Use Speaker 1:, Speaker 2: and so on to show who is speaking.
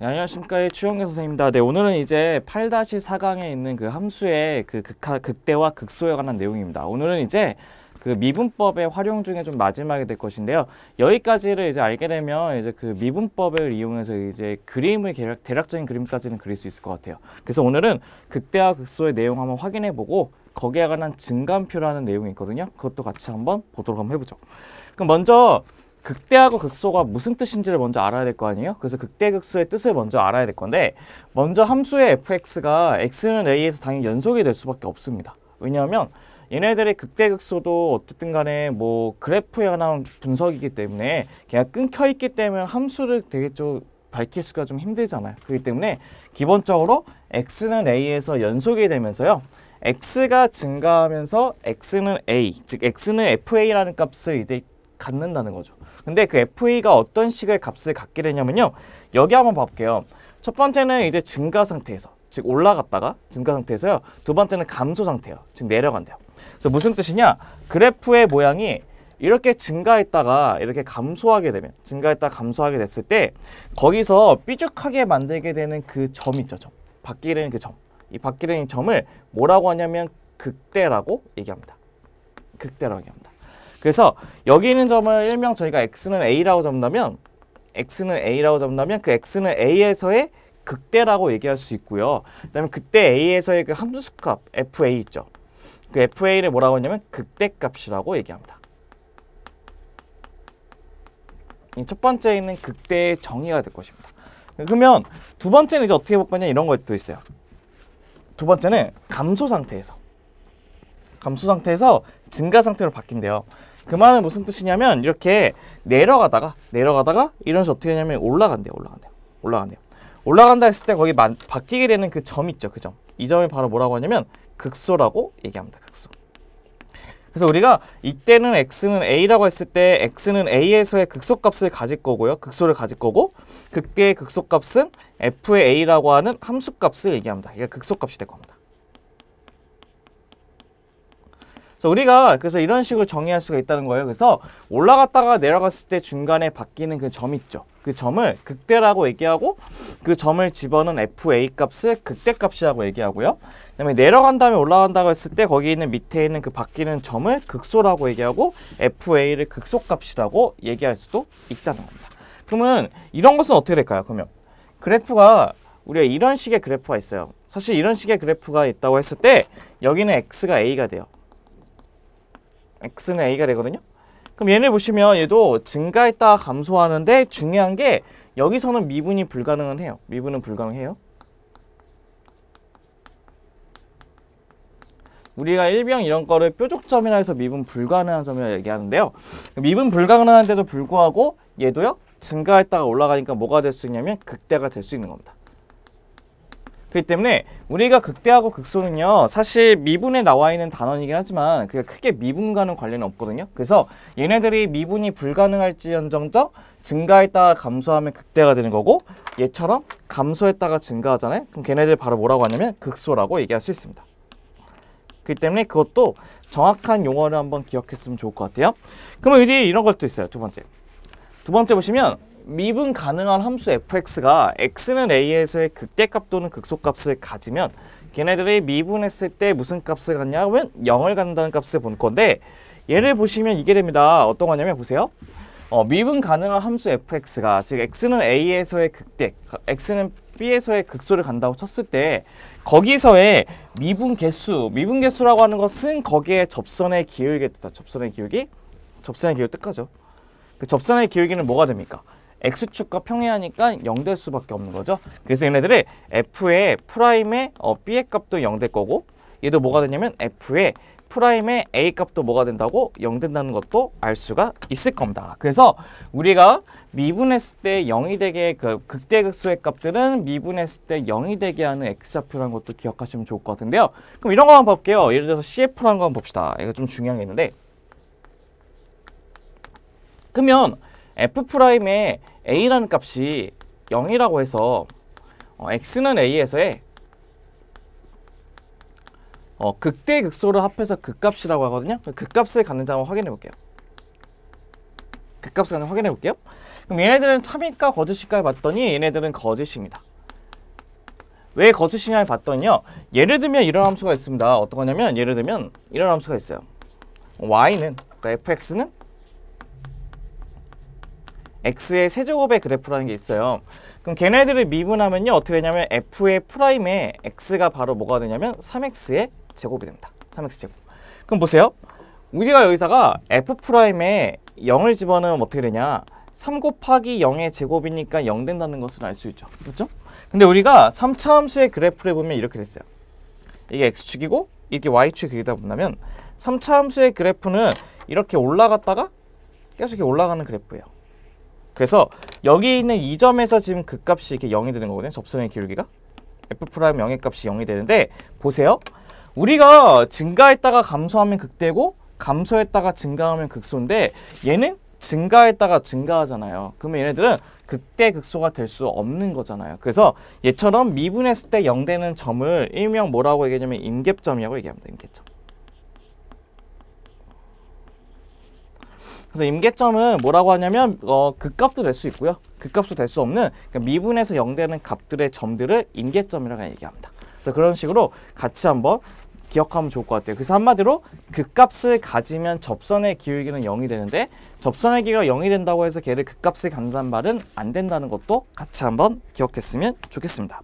Speaker 1: 네, 안녕하십니까 추영경 선생입니다. 네 오늘은 이제 8-4강에 있는 그 함수의 그 극하, 극대와 극소에 관한 내용입니다. 오늘은 이제 그 미분법의 활용 중에 좀 마지막이 될 것인데요. 여기까지를 이제 알게 되면 이제 그 미분법을 이용해서 이제 그림을 대략, 대략적인 그림까지는 그릴 수 있을 것 같아요. 그래서 오늘은 극대와 극소의 내용 한번 확인해 보고 거기에 관한 증감표라는 내용이 있거든요. 그것도 같이 한번 보도록 한번 해보죠. 그럼 먼저 극대하고 극소가 무슨 뜻인지를 먼저 알아야 될 거 아니에요? 그래서 극대 극소의 뜻을 먼저 알아야 될 건데 먼저 함수의 fx가 x는 a에서 당연히 연속이 될 수밖에 없습니다. 왜냐하면 얘네들의 극대 극소도 어쨌든 간에 뭐 그래프에 관한 분석이기 때문에 그냥 끊겨 있기 때문에 함수를 되게 좀 밝힐 수가 좀 힘들잖아요. 그렇기 때문에 기본적으로 x는 a에서 연속이 되면서요. x가 증가하면서 x는 a, 즉 x는 fa라는 값을 이제 갖는다는 거죠. 근데 그 FA가 어떤 식의 값을 갖게 되냐면요. 여기 한번 봐볼게요. 첫 번째는 이제 증가 상태에서 즉 올라갔다가 증가 상태에서요. 두 번째는 감소 상태예요. 즉 내려간대요. 그래서 무슨 뜻이냐? 그래프의 모양이 이렇게 증가했다가 이렇게 감소하게 되면 증가했다가 감소하게 됐을 때 거기서 삐죽하게 만들게 되는 그 점 있죠. 점. 바뀌는 그 점. 이 바뀌는 점을 뭐라고 하냐면 극대라고 얘기합니다. 극대라고 얘기합니다. 그래서 여기 있는 점을 일명 저희가 x는 a라고 잡는다면 x는 a라고 잡는다면 그 x는 a에서의 극대라고 얘기할 수 있고요. 그다음에 그때 a에서의 그 함수 값 fa 있죠. 그 fa를 뭐라고 하냐면 극대값이라고 얘기합니다. 첫 번째 있는 극대의 정의가 될 것입니다. 그러면 두 번째는 이제 어떻게 볼 거냐 이런 것도 있어요. 두 번째는 감소 상태에서 감소 상태에서 증가 상태로 바뀐대요. 그 말은 무슨 뜻이냐면 이렇게 내려가다가 내려가다가 이런 식으로 어떻게 하냐면 올라간대요. 올라간대요. 올라간대요. 올라간다 했을 때 거기 만, 바뀌게 되는 그 점 있죠. 그 점. 이점이 바로 뭐라고 하냐면 극소라고 얘기합니다. 극소. 그래서 우리가 이때는 x는 a라고 했을 때 x는 a에서의 극소값을 가질 거고요. 극소를 가질 거고 극대의 극소값은 f의 a라고 하는 함수값을 얘기합니다. 이게 극소값이 될 겁니다. 그래서 우리가 그래서 이런 식으로 정의할 수가 있다는 거예요. 그래서 올라갔다가 내려갔을 때 중간에 바뀌는 그 점 있죠. 그 점을 극대라고 얘기하고 그 점을 집어넣은 FA 값을 극대값이라고 얘기하고요. 그다음에 내려간 다음에 올라간다고 했을 때 거기 있는 밑에 있는 그 바뀌는 점을 극소라고 얘기하고 FA를 극소값이라고 얘기할 수도 있다는 겁니다. 그러면 이런 것은 어떻게 될까요? 그러면 그래프가 우리가 이런 식의 그래프가 있어요. 사실 이런 식의 그래프가 있다고 했을 때 여기는 x가 a가 돼요. x는 a가 되거든요. 그럼 얘를 보시면 얘도 증가했다 감소하는데 중요한 게 여기서는 미분이 불가능은 해요. 미분은 불가능해요. 우리가 일병 이런 거를 뾰족점이라 해서 미분 불가능한 점이라 고 얘기하는데요. 미분 불가능한데도 불구하고 얘도요. 증가했다가 올라가니까 뭐가 될 수 있냐면 극대가 될 수 있는 겁니다. 그렇기 때문에 우리가 극대하고 극소는요 사실 미분에 나와 있는 단원이긴 하지만 그게 크게 미분과는 관련이 없거든요 그래서 얘네들이 미분이 불가능할지언정적 증가했다가 감소하면 극대가 되는 거고 얘처럼 감소했다가 증가하잖아요 그럼 걔네들 바로 뭐라고 하냐면 극소라고 얘기할 수 있습니다 그렇기 때문에 그것도 정확한 용어를 한번 기억했으면 좋을 것 같아요 그러면 여기 이런 것도 있어요 두 번째 두 번째 보시면 미분 가능한 함수 fx가 x는 a에서의 극대값 또는 극소값을 가지면 걔네들이 미분했을 때 무슨 값을 갖냐 하면 0을 갖는다는 값을 본 건데 얘를 보시면 이게 됩니다. 어떤 거냐면 보세요. 어, 미분 가능한 함수 fx가 즉 x는 a에서의 극대, x는 b에서의 극소를 간다고 쳤을 때 거기서의 미분 개수, 미분 개수라고 하는 것은 거기에 접선의 기울기에 뜻다. 접선의 기울기? 접선의 기울기 뜻하죠. 그 접선의 기울기는 뭐가 됩니까? X축과 평행하니까 0 될 수밖에 없는 거죠. 그래서 얘네들의 F의 프라임의 어, B의 값도 0 될 거고 얘도 뭐가 되냐면 F의 프라임의 A 값도 뭐가 된다고 0 된다는 것도 알 수가 있을 겁니다. 그래서 우리가 미분했을 때 0이 되게 그극대극수의 값들은 미분했을 때 0이 되게 하는 X좌표라는 것도 기억하시면 좋을 것 같은데요. 그럼 이런 거만 볼게요. 예를 들어서 CF라는 거 한번 봅시다. 이거 좀 중요한 게 있는데 그러면 F'의 a라는 값이 0이라고 해서 어, x는 a에서의 어, 극대 극소를 합해서 극값이라고 하거든요. 극값을 갖는지 한번 확인해 볼게요. 극값을 한번 확인해 볼게요. 그럼 얘네들은 참일까 거짓일까를 봤더니 얘네들은 거짓입니다. 왜 거짓이냐를 봤더니요. 예를 들면 이런 함수가 있습니다. 어떤 거냐면 예를 들면 이런 함수가 있어요. y는 그러니까 fx는 x의 세제곱의 그래프라는 게 있어요. 그럼 걔네들을 미분하면요. 어떻게 되냐면 f의 프라임에 x가 바로 뭐가 되냐면 3x의 제곱이 됩니다. 3x 제곱. 그럼 보세요. 우리가 여기다가 f 프라임에 0을 집어넣으면 어떻게 되냐. 3 곱하기 0의 제곱이니까 0 된다는 것을 알 수 있죠. 그렇죠? 근데 우리가 3차함수의 그래프를 보면 이렇게 됐어요. 이게 x축이고 이게 y축이 길다 본다면 3차함수의 그래프는 이렇게 올라갔다가 계속 이렇게 올라가는 그래프예요. 그래서 여기 있는 이 점에서 지금 그 값이 이렇게 0이 되는 거거든요. 접선의 기울기가. f 프라임 0의 값이 0이 되는데 보세요. 우리가 증가했다가 감소하면 극대고 감소했다가 증가하면 극소인데 얘는 증가했다가 증가하잖아요. 그러면 얘네들은 극대 극소가 될 수 없는 거잖아요. 그래서 얘처럼 미분했을 때 0되는 점을 일명 뭐라고 얘기하냐면 임계점이라고 얘기합니다. 임계점. 그래서 임계점은 뭐라고 하냐면 어, 극값도 될 수 있고요. 극값도 될 수 없는 그러니까 미분에서 0되는 값들의 점들을 임계점이라고 얘기합니다. 그래서 그런 식으로 같이 한번 기억하면 좋을 것 같아요. 그래서 한마디로 극값을 가지면 접선의 기울기는 0이 되는데 접선의 기가 0이 된다고 해서 걔를 극값을 간다는 말은 안 된다는 것도 같이 한번 기억했으면 좋겠습니다.